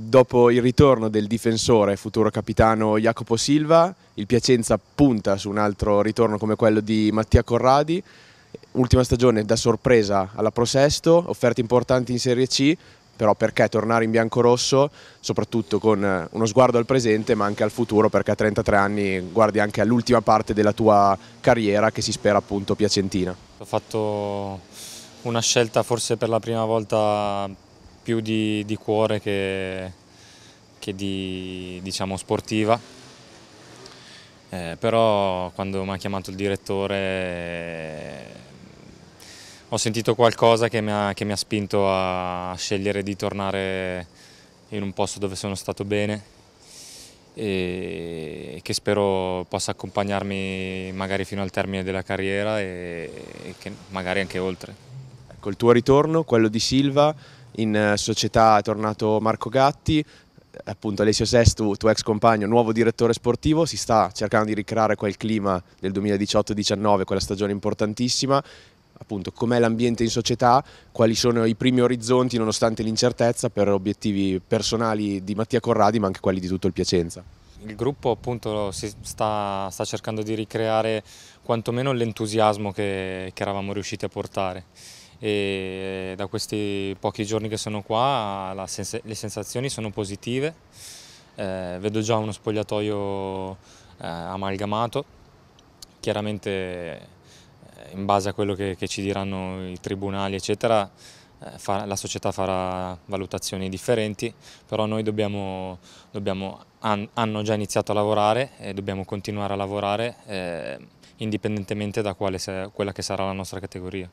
Dopo il ritorno del difensore futuro capitano Jacopo Silva, il Piacenza punta su un altro ritorno come quello di Mattia Corradi, ultima stagione da sorpresa alla Pro Sesto, offerte importanti in Serie C, però perché tornare in biancorosso, soprattutto con eh, uno sguardo al presente ma anche al futuro perché a 33 anni guardi anche all'ultima parte della tua carriera che si spera appunto piacentina. Ho fatto una scelta forse per la prima volta più di, di cuore che, che di diciamo, sportiva. Eh, però quando mi ha chiamato il direttore eh, ho sentito qualcosa che mi, ha, che mi ha spinto a scegliere di tornare in un posto dove sono stato bene e che spero possa accompagnarmi magari fino al termine della carriera e, che magari anche oltre. Ecco, il tuo ritorno, quello di Silva, in eh, società è tornato Marco Gatti, appunto Alessio Sestu, tuo ex compagno, nuovo direttore sportivo, si sta cercando di ricreare quel clima del 2018-19, quella stagione importantissima, appunto com'è l'ambiente in società, quali sono i primi orizzonti nonostante l'incertezza per obiettivi personali di Mattia Corradi ma anche quelli di tutto il Piacenza. Il gruppo appunto sta, sta, cercando di ricreare quantomeno l'entusiasmo che, che eravamo riusciti a portare e eh, da questi pochi giorni che sono qua sens le sensazioni sono positive, eh, vedo già uno spogliatoio eh, amalgamato, chiaramente eh, in base a quello che, che, ci diranno i tribunali eccetera eh, fa, la società farà valutazioni differenti, però noi dobbiamo, dobbiamo han hanno già iniziato a lavorare e dobbiamo continuare a lavorare eh, indipendentemente da quale, quella che sarà la nostra categoria.